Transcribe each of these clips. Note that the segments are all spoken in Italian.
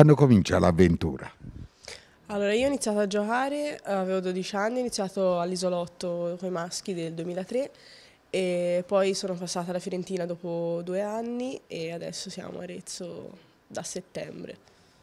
Quando comincia l'avventura? Allora, io ho iniziato a giocare, eh, avevo 12 anni, ho iniziato all'isolotto con i maschi del 2003 e poi sono passata alla Fiorentina dopo due anni e adesso siamo a Arezzo da settembre.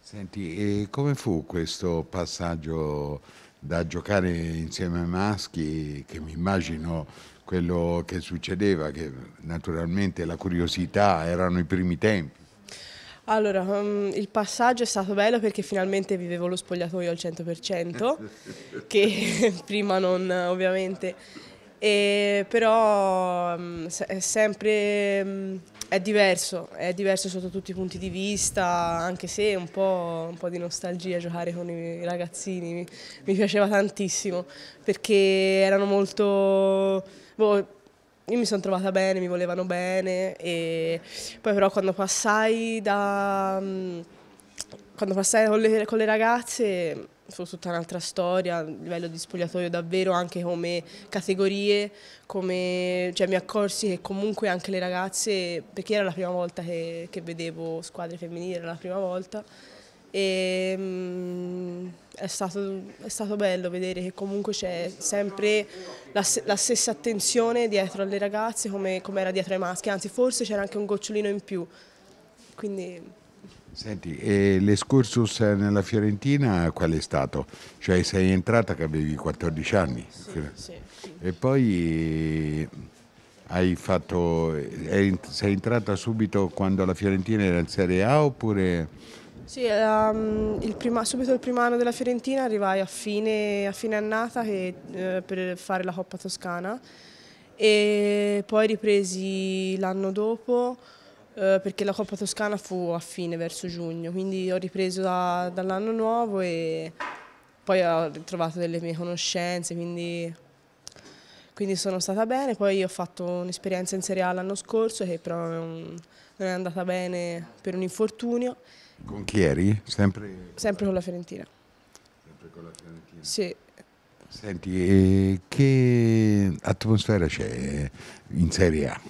Senti, e come fu questo passaggio da giocare insieme ai maschi, che mi immagino quello che succedeva, che naturalmente la curiosità erano i primi tempi? Allora, um, il passaggio è stato bello perché finalmente vivevo lo spogliatoio al 100%, che prima non ovviamente, e, però um, è sempre... Um, è diverso, è diverso sotto tutti i punti di vista, anche se un po', un po di nostalgia giocare con i ragazzini mi, mi piaceva tantissimo perché erano molto... Boh, io mi sono trovata bene, mi volevano bene e poi però quando passai da... Mm, quando passai con le, con le ragazze fu tutta un'altra storia, a livello di spogliatoio davvero, anche come categorie, come, cioè mi accorsi che comunque anche le ragazze, perché era la prima volta che, che vedevo squadre femminili, era la prima volta, e, ehm, mh, è, stato, è, stato, bello vedere che comunque c'è sempre la, la, stessa attenzione dietro alle ragazze come, come era dietro ai maschi, anzi forse c'era anche un gocciolino in più. Quindi... Senti, l'escursus nella Fiorentina qual è stato? Cioè sei entrata che avevi 14 anni sì, sì, sì. e poi hai fatto, sei entrata subito quando la Fiorentina era in Serie A oppure sì, um, il prima, subito il primo anno della Fiorentina arrivai a fine, a fine annata che, eh, per fare la Coppa Toscana e poi ripresi l'anno dopo eh, perché la Coppa Toscana fu a fine, verso giugno, quindi ho ripreso da, dall'anno nuovo e poi ho trovato delle mie conoscenze, quindi, quindi sono stata bene. Poi ho fatto un'esperienza in Serie A l'anno scorso che però non, non è andata bene per un infortunio. Con chi eri? Sempre... Sempre con la Fiorentina. Sempre con la Fiorentina? Sì. Senti, eh, che atmosfera c'è in Serie A?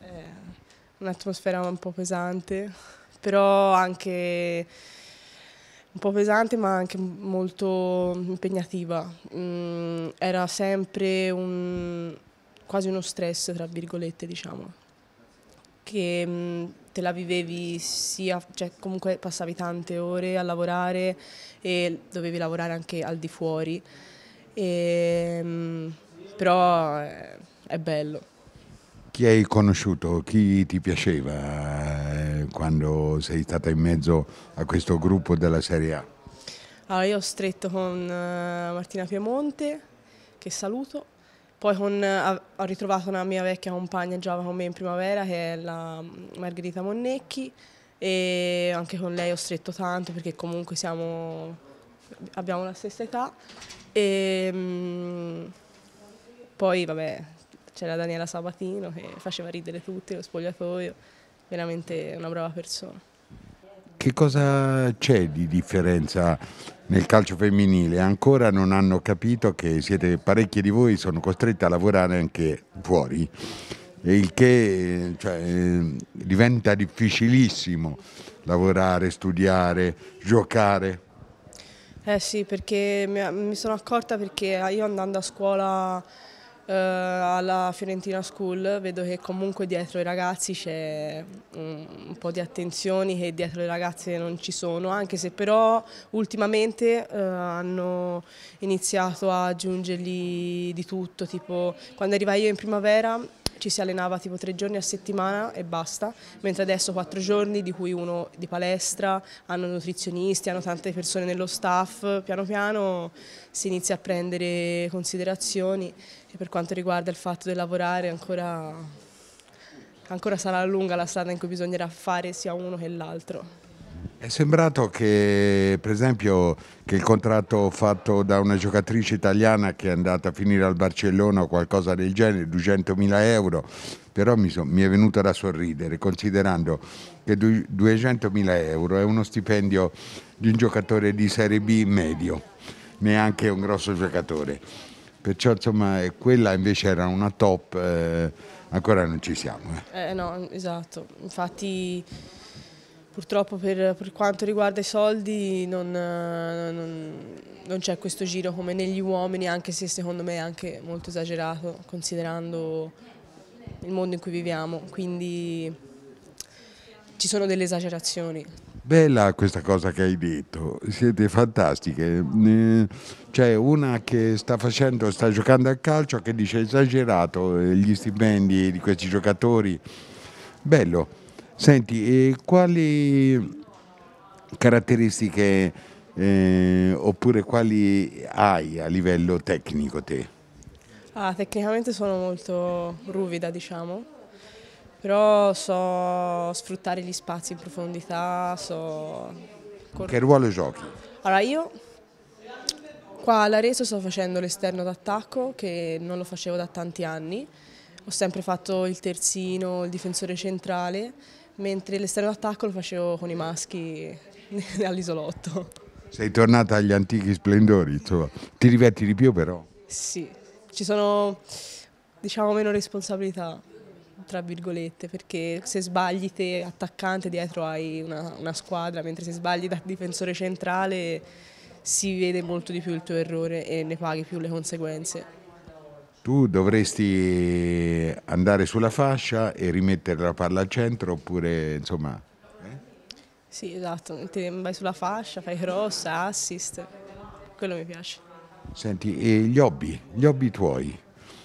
Eh, un'atmosfera un po' pesante, però anche un po' pesante ma anche molto impegnativa. Mm, era sempre un, quasi uno stress, tra virgolette, diciamo, che mm, te la vivevi sia, cioè comunque passavi tante ore a lavorare e dovevi lavorare anche al di fuori, e, ehm, però è, eh, è bello. Chi hai conosciuto? Chi ti piaceva eh, quando sei stata in mezzo a questo gruppo della Serie A? Allora, io ho stretto con eh, Martina Piemonte, che saluto, poi con, ho eh, ritrovato una mia vecchia compagna che con me in primavera che è la mm, Margherita Monnecchi e anche con lei ho stretto tanto perché comunque siamo, abbiamo la stessa età. E, mm, poi vabbè c'era Daniela Sabatino che faceva ridere tutti, lo spogliatoio, veramente una brava persona. Che cosa c'è di differenza nel calcio femminile? Ancora non hanno capito che siete parecchi di voi sono costretti a lavorare anche fuori, il che cioè, diventa difficilissimo lavorare, studiare, giocare. Eh sì, perché mi sono accorta perché io andando a scuola eh, alla Fiorentina School vedo che comunque dietro i ragazzi c'è un, po' di attenzioni che dietro le ragazze non ci sono, anche se però ultimamente eh, hanno iniziato a aggiungergli di tutto, tipo quando arrivai io in primavera ci si allenava tipo tre giorni a settimana e basta, mentre adesso quattro giorni, di cui uno di palestra, hanno nutrizionisti, hanno tante persone nello staff, piano piano si inizia a prendere considerazioni e per quanto riguarda il fatto di lavorare ancora, ancora sarà lunga la strada in cui bisognerà fare sia uno che l'altro. È sembrato che, per esempio, che il contratto fatto da una giocatrice italiana che è andata a finire al Barcellona o qualcosa del genere, 200.000 euro, però mi, so, mi è venuto da sorridere, considerando che 200.000 euro è uno stipendio di un giocatore di Serie B medio, neanche un grosso giocatore. Perciò, insomma, eh, quella invece era una top, eh, ancora non ci siamo. Eh. eh no, esatto, infatti... Purtroppo per, per quanto riguarda i soldi non, non, non c'è questo giro come negli uomini, anche se secondo me è anche molto esagerato considerando il mondo in cui viviamo, quindi ci sono delle esagerazioni. Bella questa cosa che hai detto, siete fantastiche. Eh, c'è una che sta facendo, sta giocando a calcio che dice esagerato eh, gli stipendi di questi giocatori. Bello. Senti, quali caratteristiche eh, oppure quali hai a livello tecnico te? Ah, tecnicamente sono molto ruvida, diciamo, però so sfruttare gli spazi in profondità, so... Che ruolo giochi? Allora io qua alla resa sto facendo l'esterno d'attacco che non lo facevo da tanti anni, ho sempre fatto il terzino, il difensore centrale mentre l'esterno d'attacco lo facevo con i maschi all'isolotto. Sei tornata agli antichi splendori, insomma. ti rivetti di più però? Sì, ci sono diciamo meno responsabilità tra virgolette, perché se sbagli te attaccante dietro hai una, una, squadra, mentre se sbagli da difensore centrale si vede molto di più il tuo errore e ne paghi più le conseguenze tu dovresti andare sulla fascia e rimettere la palla al centro oppure insomma... Eh? Sì, esatto, vai sulla fascia, fai cross, assist, quello mi piace. Senti, e gli hobby, gli hobby tuoi?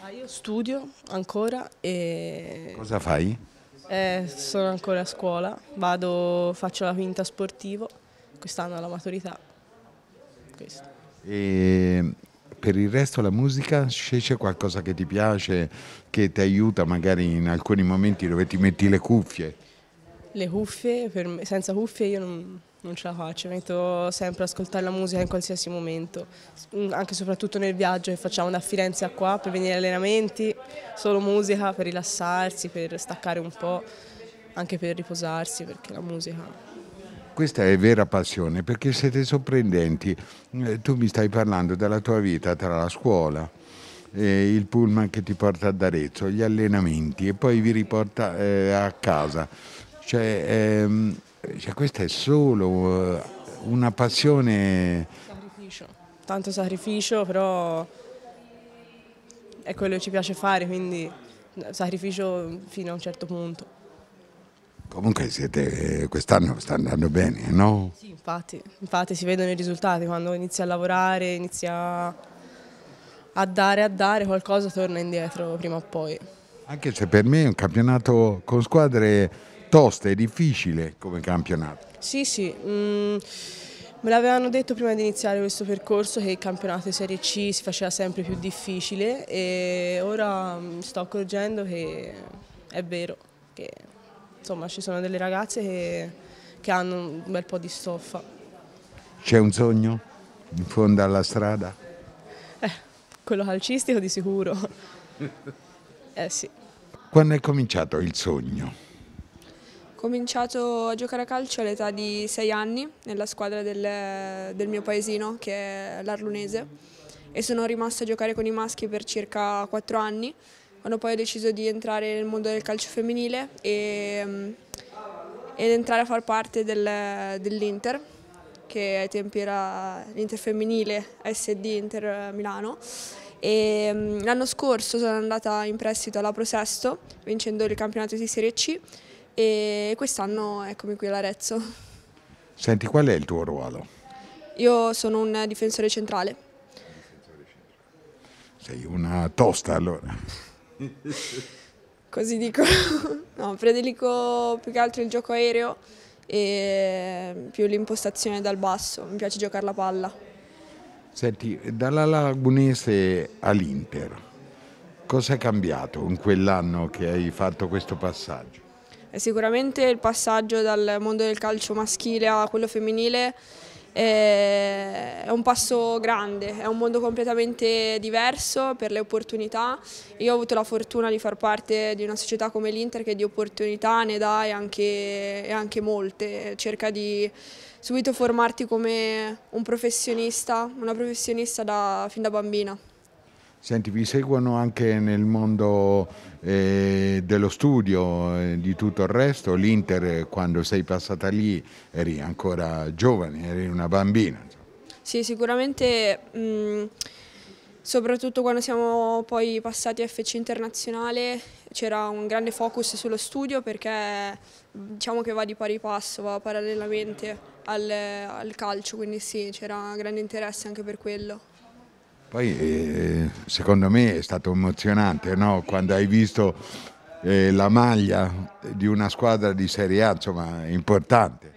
Ah, io studio ancora e... Cosa fai? Eh, sono ancora a scuola, vado, faccio la quinta sportivo, quest'anno alla maturità. Questo. E ehm, per il resto la musica se c'è qualcosa che ti piace, che ti aiuta magari in alcuni momenti dove ti metti le cuffie. Le cuffie, me, senza cuffie io non, non ce la faccio, mi metto sempre ad ascoltare la musica in qualsiasi momento, mm, anche e soprattutto nel viaggio che facciamo da Firenze a qua per venire agli allenamenti, solo musica per rilassarsi, per staccare un po', anche per riposarsi perché la musica questa è vera passione perché siete sorprendenti. Eh, tu mi stai parlando della tua vita tra la scuola, eh, il pullman che ti porta ad Arezzo, gli allenamenti e poi vi riporta eh, a casa. Cioè, ehm, cioè, questa è solo eh, una passione... Sacrificio. Tanto sacrificio, però è quello che ci piace fare, quindi sacrificio fino a un certo punto. Comunque siete, quest'anno sta andando bene, no? Sì, infatti, infatti si vedono i risultati, quando inizia a lavorare, inizia a, dare, a dare, qualcosa torna indietro prima o poi. Anche se per me è un campionato con squadre toste, è difficile come campionato. Sì, sì. Mm, me l'avevano detto prima di iniziare questo percorso che il campionato di Serie C si faceva sempre più difficile e ora mm, sto accorgendo che è vero, che insomma ci sono delle ragazze che, che hanno un bel po' di stoffa. C'è un sogno in fondo alla strada? Eh, quello calcistico di sicuro. eh sì. Quando è cominciato il sogno? Ho cominciato a giocare a calcio all'età di sei anni nella squadra del, del mio paesino che è l'Arlunese e sono rimasta a giocare con i maschi per circa quattro anni quando poi ho deciso di entrare nel mondo del calcio femminile e, mm, ed entrare a far parte del, dell'Inter, che ai tempi era l'Inter femminile, SD Inter eh, Milano. Mm, l'anno scorso sono andata in prestito alla Prosesto, vincendo il campionato di Serie C e quest'anno eccomi qui all'Arezzo. Senti, qual è il tuo ruolo? Io sono un difensore centrale. Sei una tosta allora. Così dico. No, predilico più che altro il gioco aereo e più l'impostazione dal basso. Mi piace giocare la palla. Senti, dalla Lagunese all'Inter, cosa è cambiato in quell'anno che hai fatto questo passaggio? È eh, sicuramente il passaggio dal mondo del calcio maschile a quello femminile eh, è un passo grande, è un mondo completamente diverso per le opportunità. Io ho avuto la fortuna di far parte di una società come l'Inter che di opportunità ne dà e anche, e anche molte, cerca di subito formarti come un professionista, una professionista da, fin da bambina. Senti, vi seguono anche nel mondo eh, dello studio e eh, di tutto il resto? L'Inter, eh, quando sei passata lì, eri ancora giovane, eri una bambina. Sì, sicuramente, mh, mm, soprattutto quando siamo poi passati a FC Internazionale, c'era un grande focus sullo studio perché diciamo che va di pari passo, va parallelamente al, al calcio, quindi sì, c'era grande interesse anche per quello. Poi eh, secondo me è stato emozionante no? quando hai visto eh, la maglia di una squadra di Serie A, insomma, importante.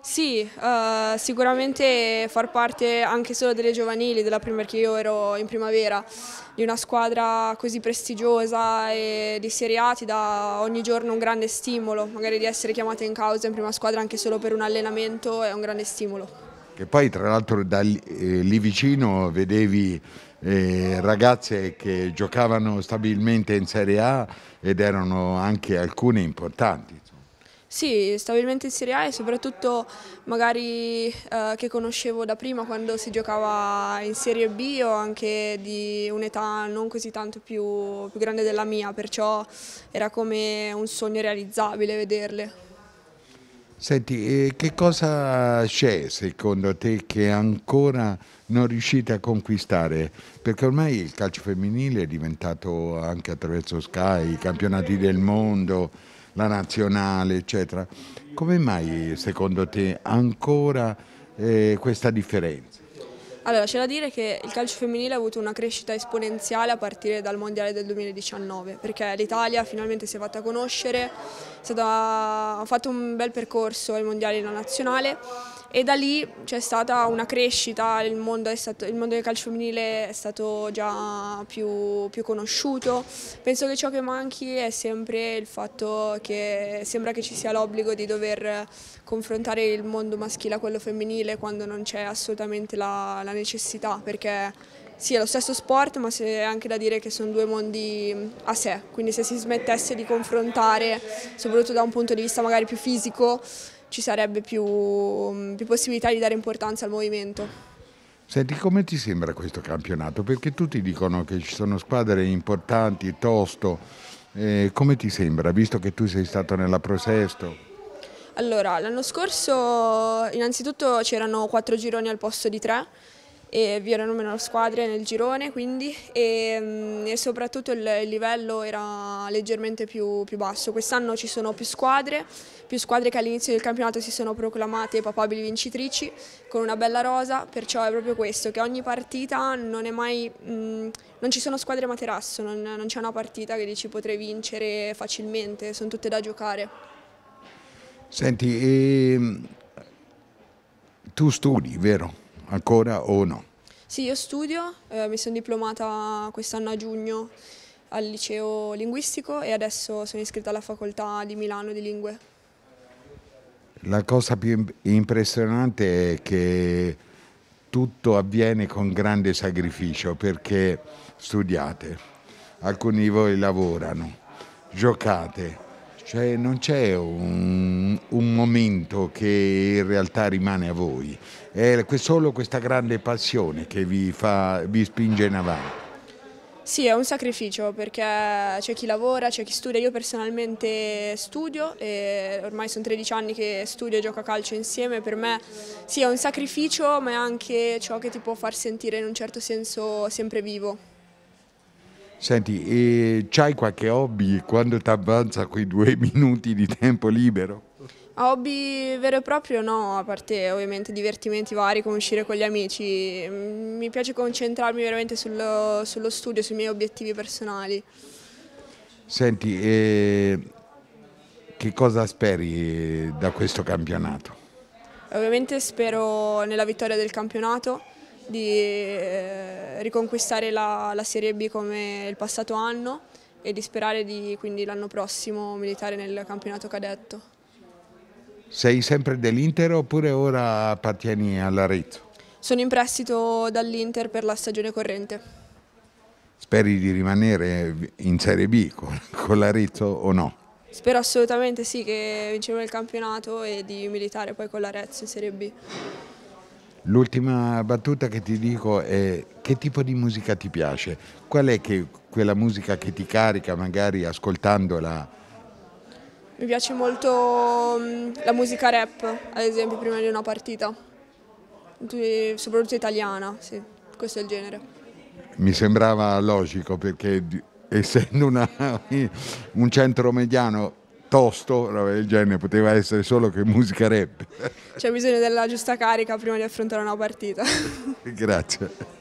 Sì, uh, sicuramente far parte anche solo delle giovanili, della prima, perché io ero in primavera, di una squadra così prestigiosa e di Serie A ti dà ogni giorno un grande stimolo, magari di essere chiamata in causa in prima squadra anche solo per un allenamento è un grande stimolo che poi tra l'altro da lì, eh, lì vicino vedevi eh, ragazze che giocavano stabilmente in Serie A ed erano anche alcune importanti. Sì, stabilmente in Serie A e soprattutto magari eh, che conoscevo da prima quando si giocava in Serie B o anche di un'età non così tanto più, più grande della mia, perciò era come un sogno realizzabile vederle. Senti, eh, che cosa c'è secondo te che ancora non riuscite a conquistare? Perché ormai il calcio femminile è diventato anche attraverso Sky, i campionati del mondo, la nazionale, eccetera. Come mai secondo te ancora eh, questa differenza? Allora, c'è da dire che il calcio femminile ha avuto una crescita esponenziale a partire dal Mondiale del 2019, perché l'Italia finalmente si è fatta conoscere, è stata, ha fatto un bel percorso al Mondiale e alla Nazionale e da lì c'è stata una crescita, il mondo, stato, il mondo, del calcio femminile è stato già più, più, conosciuto. Penso che ciò che manchi è sempre il fatto che sembra che ci sia l'obbligo di dover confrontare il mondo maschile a quello femminile quando non c'è assolutamente la, la necessità, perché sì è lo stesso sport ma è anche da dire che sono due mondi a sé, quindi se si smettesse di confrontare, soprattutto da un punto di vista magari più fisico, ci sarebbe più, mm, più possibilità di dare importanza al movimento. Senti, come ti sembra questo campionato? Perché tutti dicono che ci sono squadre importanti, tosto. Eh, come ti sembra, visto che tu sei stato nella Pro Sesto? Allora, l'anno scorso innanzitutto c'erano quattro gironi al posto di tre, e vi erano meno squadre nel girone quindi e, mm, e soprattutto il, il, livello era leggermente più, più basso. Quest'anno ci sono più squadre, più squadre che all'inizio del campionato si sono proclamate papabili vincitrici con una bella rosa, perciò è proprio questo, che ogni partita non è mai, mh, mm, non ci sono squadre materasso, non, non c'è una partita che dici potrei vincere facilmente, sono tutte da giocare. Senti, e... Ehm, tu studi, vero? ancora o no? Sì, io studio, eh, mi sono diplomata quest'anno a giugno al liceo linguistico e adesso sono iscritta alla facoltà di Milano di Lingue. La cosa più impressionante è che tutto avviene con grande sacrificio perché studiate, alcuni di voi lavorano, giocate, cioè non c'è un, un, momento che in realtà rimane a voi, è solo questa grande passione che vi, fa, vi spinge in avanti. Sì, è un sacrificio perché c'è chi lavora, c'è chi studia, io personalmente studio e ormai sono 13 anni che studio e gioco a calcio insieme, per me sì è un sacrificio ma è anche ciò che ti può far sentire in un certo senso sempre vivo. Senti, c'hai qualche hobby quando ti avanza quei due minuti di tempo libero? Hobby vero e proprio no, a parte ovviamente divertimenti vari come uscire con gli amici. Mm, mi piace concentrarmi veramente sullo, sullo studio, sui miei obiettivi personali. Senti, eh, che cosa speri eh, da questo campionato? Ovviamente spero nella vittoria del campionato, di eh, riconquistare la, la, Serie B come il passato anno e di sperare di quindi l'anno prossimo militare nel campionato cadetto. Sei sempre dell'Inter oppure ora appartieni all'Arezzo? Sono in prestito dall'Inter per la stagione corrente. Speri di rimanere in Serie B con, con l'Arezzo o no? Spero assolutamente sì che vinceremo il campionato e di militare poi con l'Arezzo in Serie B. L'ultima battuta che ti dico è che tipo di musica ti piace? Qual è che, quella musica che ti carica magari ascoltandola? Mi piace molto mm, la musica rap, ad esempio prima di una partita, soprattutto italiana, sì, questo è il genere. Mi sembrava logico perché essendo una, un centro mediano tosto, il genere poteva essere solo che musica rap. C'è bisogno della giusta carica prima di affrontare una partita. Grazie.